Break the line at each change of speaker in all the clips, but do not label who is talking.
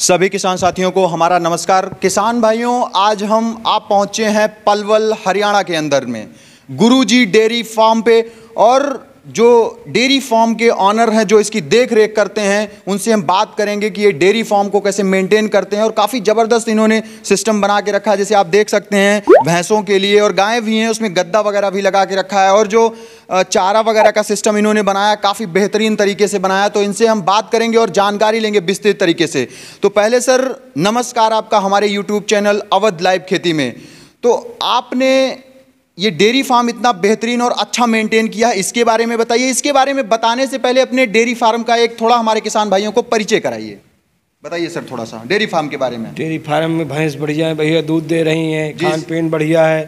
सभी किसान साथियों को हमारा नमस्कार किसान भाइयों आज हम आप पहुंचे हैं पलवल हरियाणा के अंदर में गुरुजी डेयरी फार्म पे और जो डेयरी फार्म के ऑनर हैं जो इसकी देख रेख करते हैं उनसे हम बात करेंगे कि ये डेयरी फार्म को कैसे मेंटेन करते हैं और काफ़ी ज़बरदस्त इन्होंने सिस्टम बना के रखा है जैसे आप देख सकते हैं भैंसों के लिए और गायें भी हैं उसमें गद्दा वगैरह भी लगा के रखा है और जो चारा वगैरह का सिस्टम इन्होंने बनाया काफ़ी बेहतरीन तरीके से बनाया तो इनसे हम बात करेंगे और जानकारी लेंगे विस्तृत तरीके से तो पहले सर नमस्कार आपका हमारे यूट्यूब चैनल अवध लाइव खेती में तो आपने ये डेयरी फार्म इतना बेहतरीन और अच्छा मेंटेन किया है इसके बारे में बताइए इसके बारे में बताने से पहले अपने डेयरी फार्म का एक थोड़ा हमारे किसान भाइयों को परिचय कराइए बताइए सर थोड़ा सा डेयरी फार्म के बारे में डेयरी फार्म में भैंस बढ़िया है भैया दूध दे रही हैं खान पीन बढ़िया है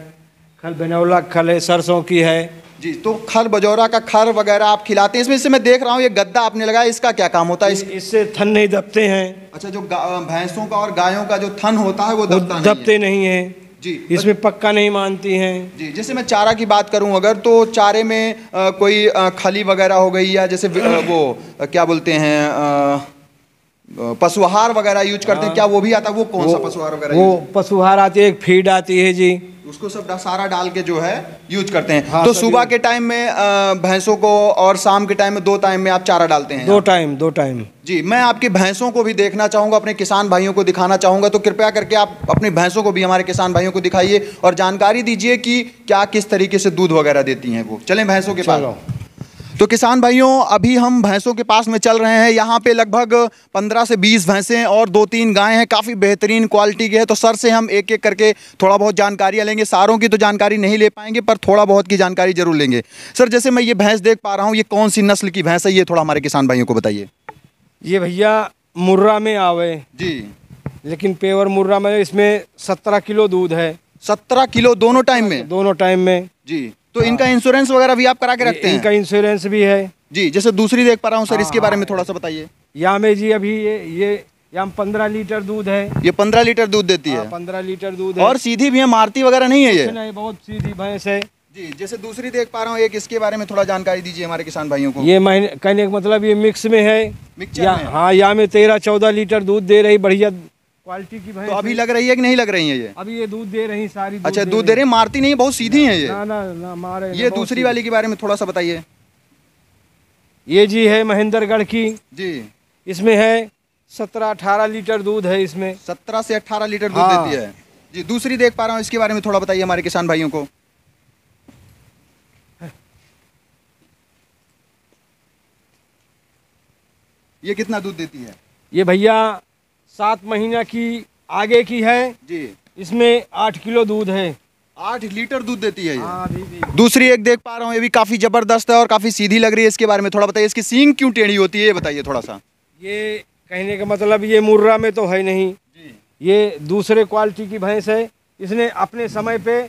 खल बनौला खल है सरसों की है जी तो खल बजौरा का खर वगैरह आप खिलाते हैं इसमें से मैं देख रहा हूँ ये गद्दा आपने लगाया इसका क्या काम होता है इस... इससे थन नहीं दबते हैं अच्छा जो भैंसों का और गायों का जो थन होता है वो दबता दबते नहीं है जी इसमें पक्का नहीं मानती हैं जी जैसे मैं चारा की बात करूं अगर तो चारे में आ, कोई आ, खली वगैरह हो गई या जैसे आ, वो क्या बोलते हैं पशुहार वगैरह यूज करते हैं हाँ। क्या वो भी आता है वो कौन वो, सा पशुहार वगैरह वो पशुहार आती है एक फीड आती है जी उसको सब सारा डाल के जो है यूज करते हैं हाँ, तो सुबह के टाइम में भैंसों को और शाम के टाइम में दो टाइम में आप चारा डालते हैं दो टाइम दो टाइम जी मैं आपकी भैंसों को भी देखना चाहूंगा अपने किसान भाइयों को दिखाना चाहूंगा तो कृपया करके आप अपनी भैंसों को भी हमारे किसान भाइयों को दिखाइए और जानकारी दीजिए कि क्या किस तरीके से दूध वगैरह देती हैं वो चलें भैंसों के पास तो किसान भाइयों अभी हम भैंसों के पास में चल रहे हैं यहाँ पे लगभग 15 से 20 भैंसें और दो तीन गायें हैं काफ़ी बेहतरीन क्वालिटी की है तो सर से हम एक एक करके थोड़ा बहुत जानकारियाँ लेंगे सारों की तो जानकारी नहीं ले पाएंगे पर थोड़ा बहुत की जानकारी जरूर लेंगे सर जैसे मैं ये भैंस देख पा रहा हूँ ये कौन सी नस्ल की भैंस है ये थोड़ा हमारे किसान भाइयों को बताइए ये भैया मुर्रा में आवे जी लेकिन पेवर मुर्रा में इसमें सत्रह किलो दूध है सत्रह किलो दोनों टाइम में दोनों टाइम में जी तो हाँ। इनका इंश्योरेंस वगैरह भी आप करा के रखते हैं इनका इंश्योरेंस भी है जी जैसे दूसरी देख पा रहा हूँ सर इसके हाँ। बारे में थोड़ा सा बताइए यहाँ में जी अभी ये ये यहाँ पंद्रह लीटर दूध है ये पंद्रह लीटर दूध देती हाँ, है पंद्रह लीटर दूध और सीधी भी है मारती वगैरह नहीं है ये नहीं बहुत सीधी भैंस है जी जैसे दूसरी देख पा रहा हूँ एक इसके बारे में थोड़ा जानकारी दीजिए हमारे किसान भाइयों को ये कहने का मतलब ये मिक्स में है या, में? हाँ यहाँ में तेरह चौदह लीटर दूध दे रही बढ़िया क्वालिटी की भैंस तो अभी लग रही है कि नहीं लग रही है ये अभी ये दूध दे रही सारी अच्छा दूध दे रही मारती नहीं बहुत सीधी है ये ना ना ना मारे ये दूसरी वाली के बारे में थोड़ा सा बताइए ये जी है महेंद्रगढ़ की जी इसमें है सत्रह अठारह लीटर दूध है इसमें सत्रह से अठारह लीटर दूध हाँ। देती है जी दूसरी देख पा रहा हूँ इसके बारे में थोड़ा बताइए हमारे किसान भाइयों को ये कितना दूध देती है ये भैया सात महीना की आगे की है जी इसमें आठ किलो दूध है आठ लीटर दूध देती है ये हाँ, दूसरी एक देख पा रहा हूँ ये भी काफ़ी ज़बरदस्त है और काफ़ी सीधी लग रही है इसके बारे में थोड़ा बताइए इसकी सींग क्यों टेढ़ी होती है ये बताइए थोड़ा सा ये कहने का मतलब ये मुर्रा में तो है नहीं ये दूसरे क्वालिटी की भैंस है इसने अपने समय पे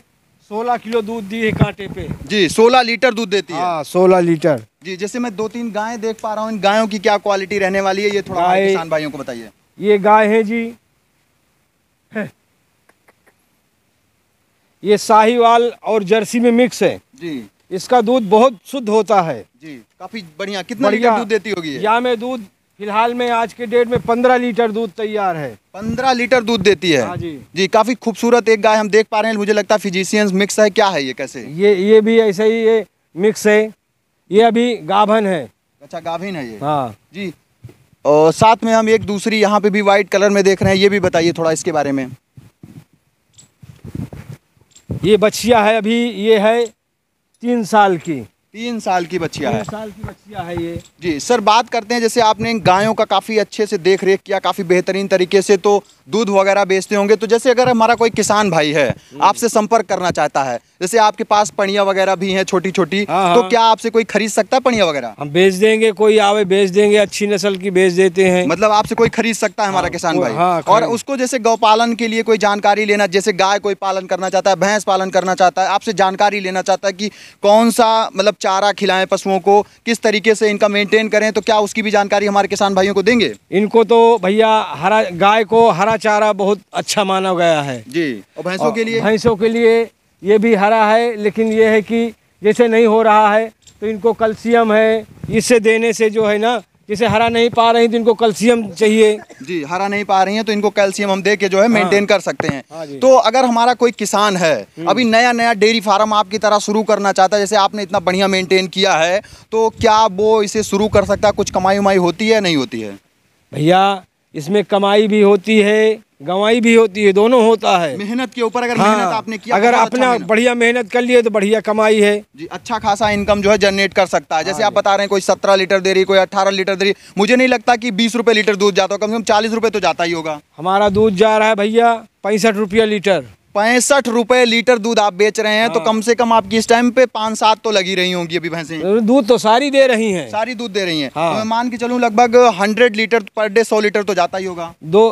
16 किलो दूध दी है कांटे पे जी 16 लीटर दूध देती है हाँ, सोलह लीटर जी जैसे मैं दो तीन गाय देख पा रहा हूँ इन गायों की क्या क्वालिटी रहने वाली है ये थोड़ा किसान भाइयों को बताइए ये गाय है जी ये साहिवाल और जर्सी में मिक्स है जी इसका दूध बहुत शुद्ध होता है जी काफी बढ़िया कितना लीटर दूध देती होगी या में दूध फिलहाल में आज के डेट में पंद्रह लीटर दूध तैयार है पंद्रह लीटर दूध देती है हाँ जी जी काफी खूबसूरत एक गाय हम देख पा रहे हैं मुझे लगता है फिजिशियंस मिक्स है क्या है ये कैसे ये ये भी ऐसे ही ये मिक्स है ये अभी गाभन है अच्छा गाभिन है ये हाँ जी और साथ में हम एक दूसरी यहाँ पे भी वाइट कलर में देख रहे हैं ये भी बताइए थोड़ा इसके बारे में ये बछिया है अभी ये है तीन साल की तीन साल की बच्चिया है साल की बच्चिया है ये जी सर बात करते हैं जैसे आपने गायों का काफ़ी अच्छे से देख रेख किया काफ़ी बेहतरीन तरीके से तो दूध वगैरह बेचते होंगे तो जैसे अगर हमारा कोई किसान भाई है हम्म। आपसे संपर्क करना चाहता है जैसे आपके पास पणिया वगैरह भी है छोटी छोटी हाँ, हाँ, तो क्या आपसे कोई खरीद सकता है पणिया वगैरह हम बेच देंगे कोई आवे बेच देंगे अच्छी नस्ल की बेच देते हैं मतलब आपसे कोई खरीद सकता है हमारा हाँ, किसान भाई हाँ, और उसको जैसे गौपालन के लिए कोई जानकारी लेना जैसे गाय कोई पालन करना चाहता है भैंस पालन करना चाहता है आपसे जानकारी लेना चाहता है की कौन सा मतलब चारा खिलाएं पशुओं को किस तरीके से इनका मेंटेन करें तो क्या उसकी भी जानकारी हमारे किसान भाइयों को देंगे इनको तो भैया हरा गाय को हरा चारा बहुत अच्छा माना गया है जी और भैंसों के लिए भैंसों के लिए ये भी हरा है लेकिन ये है कि जैसे नहीं हो रहा है तो इनको कैल्शियम है इससे देने से जो है ना जैसे हरा नहीं पा रही तो इनको कैल्शियम चाहिए जी हरा नहीं पा रही है तो इनको कैल्शियम हम दे के जो है मेंटेन हाँ। कर सकते हैं हाँ तो अगर हमारा कोई किसान है हम्म। अभी नया नया डेयरी फार्म आपकी तरह शुरू करना चाहता है जैसे आपने इतना बढ़िया मेंटेन किया है तो क्या वो इसे शुरू कर सकता है कुछ कमाई उमाई होती है नहीं होती है भैया इसमें कमाई भी होती है गवाई भी होती है दोनों होता है मेहनत के ऊपर अगर हाँ, मेहनत आपने किया अगर तो अपना अच्छा बढ़िया मेहनत कर लिए तो बढ़िया कमाई है जी अच्छा खासा इनकम जो है जनरेट कर सकता है जैसे हाँ, आप बता रहे हैं कोई सत्रह लीटर दे रही कोई अट्ठारह लीटर दे रही मुझे नहीं लगता कि बीस रुपए लीटर दूध जाता हो कम से कम चालीस रुपए तो जाता ही होगा हमारा दूध जा रहा है भैया पैंसठ रुपया लीटर पैंसठ रुपए लीटर दूध आप बेच रहे हैं तो हाँ। तो कम से कम आपकी इस टाइम पे पाँच सात तो लगी रही होंगी अभी भैंसे दूध तो सारी दे रही हैं सारी दूध दे रही हैं हाँ। तो मैं मान के चलूँ लगभग हंड्रेड लीटर पर डे सौ लीटर तो जाता ही होगा दो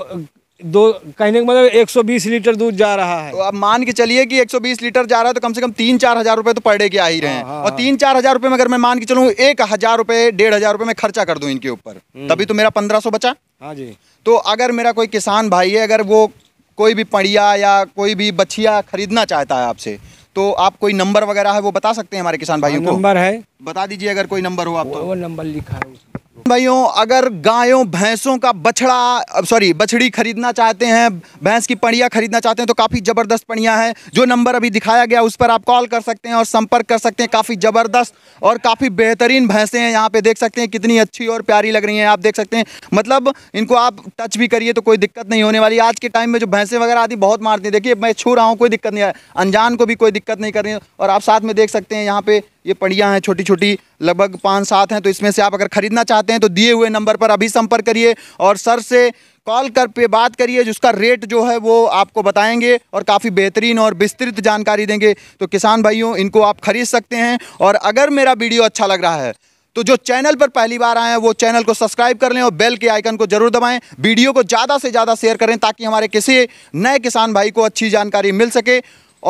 दो कहने का मतलब 120 लीटर दूध जा रहा है तो आप मान के चलिए कि 120 लीटर जा रहा है तो कम से कम तीन चार हजार रुपए तो पर डे के आ ही रहे हैं हाँ, हाँ, और तीन चार हजार रुपए में अगर मैं मान के चलूँ एक हजार रुपए डेढ़ हजार रुपए में खर्चा कर दूं इनके ऊपर हम्म। तभी तो मेरा पंद्रह सौ बचा हाँ जी तो अगर मेरा कोई किसान भाई है अगर वो कोई भी पड़िया या कोई भी बछिया खरीदना चाहता है आपसे तो आप कोई नंबर वगैरह है वो बता सकते हैं हमारे किसान भाइयों को नंबर है बता दीजिए अगर कोई नंबर हो आप तो वो नंबर लिखा है भाइयों अगर गायों भैंसों का बछड़ा सॉरी बछड़ी खरीदना चाहते हैं भैंस की पड़िया खरीदना चाहते हैं तो काफ़ी ज़बरदस्त पड़िया है जो नंबर अभी दिखाया गया उस पर आप कॉल कर सकते हैं और संपर्क कर सकते हैं काफ़ी ज़बरदस्त और काफ़ी बेहतरीन भैंसें हैं यहाँ पे देख सकते हैं कितनी अच्छी और प्यारी लग रही हैं आप देख सकते हैं मतलब इनको आप टच भी करिए तो कोई दिक्कत नहीं होने वाली आज के टाइम में जो भैंसें वगैरह आती बहुत मारती हैं देखिए मैं छू रहा हूँ कोई दिक्कत नहीं है अनजान को भी कोई दिक्कत नहीं कर रही और आप साथ में देख सकते हैं यहाँ पर ये पड़ियाँ हैं छोटी छोटी लगभग पाँच सात हैं तो इसमें से आप अगर ख़रीदना चाहते हैं तो दिए हुए नंबर पर अभी संपर्क करिए और सर से कॉल कर पे बात करिए जिसका रेट जो है वो आपको बताएंगे और काफ़ी बेहतरीन और विस्तृत जानकारी देंगे तो किसान भाइयों इनको आप खरीद सकते हैं और अगर मेरा वीडियो अच्छा लग रहा है तो जो चैनल पर पहली बार आए हैं वो चैनल को सब्सक्राइब कर लें और बेल के आइकन को जरूर दबाएं वीडियो को ज़्यादा से ज़्यादा शेयर करें ताकि हमारे किसी नए किसान भाई को अच्छी जानकारी मिल सके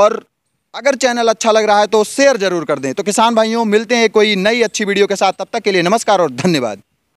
और अगर चैनल अच्छा लग रहा है तो शेयर जरूर कर दें तो किसान भाइयों मिलते हैं कोई नई अच्छी वीडियो के साथ तब तक के लिए नमस्कार और धन्यवाद